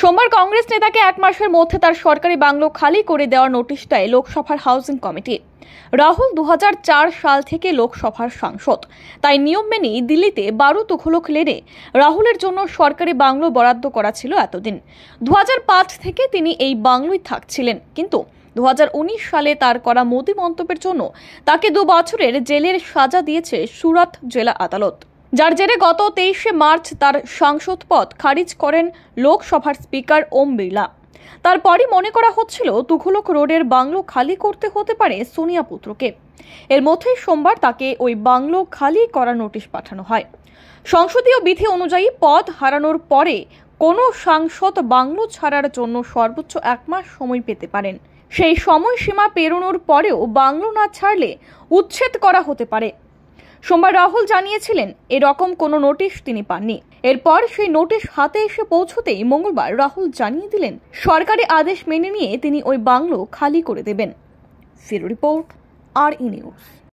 সোমবার কংগ্রেস নেতাকে এক মাসের মধ্যে তার সরকারি বাংলো খালি করে দেওয়ার নোটিশ দেয় লোকসভার হাউজিং কমিটি রাহুল দু সাল থেকে লোকসভার সাংসদ তাই নিয়ম মেনেই দিল্লিতে বারো তুখলক লেনে রাহুলের জন্য সরকারি বাংলো বরাদ্দ করা ছিল এতদিন দু থেকে তিনি এই বাংলোয় থাকছিলেন কিন্তু দু সালে তার করা মোদি মন্তব্যের জন্য তাকে দু বছরের জেলের সাজা দিয়েছে সুরাত জেলা আদালত যার জেরে গত তেইশে মার্চ তার সাংসদ পদ খারিজ করেন লোকসভার স্পিকার ওম বিড়লা তারপরই মনে করা হচ্ছিল তুঘলক রোডের বাংলো খালি করতে হতে পারে সোনিয়া পুত্রকে এর মধ্যেই সোমবার তাকে ওই বাংলো খালি করা নোটিশ পাঠানো হয় সংসদীয় বিধি অনুযায়ী পদ হারানোর পরে কোনো সাংসদ বাংলো ছাড়ার জন্য সর্বোচ্চ এক মাস সময় পেতে পারেন সেই সময়সীমা পেরোনোর পরেও বাংলো না ছাড়লে উচ্ছেদ করা হতে পারে সোমবার রাহুল জানিয়েছিলেন এরকম কোনো নোটিশ তিনি পাননি এরপর সেই নোটিশ হাতে এসে পৌঁছতেই মঙ্গলবার রাহুল জানিয়ে দিলেন সরকারি আদেশ মেনে নিয়ে তিনি ওই বাংলো খালি করে দেবেন ফিরো রিপোর্ট আর ই নিউজ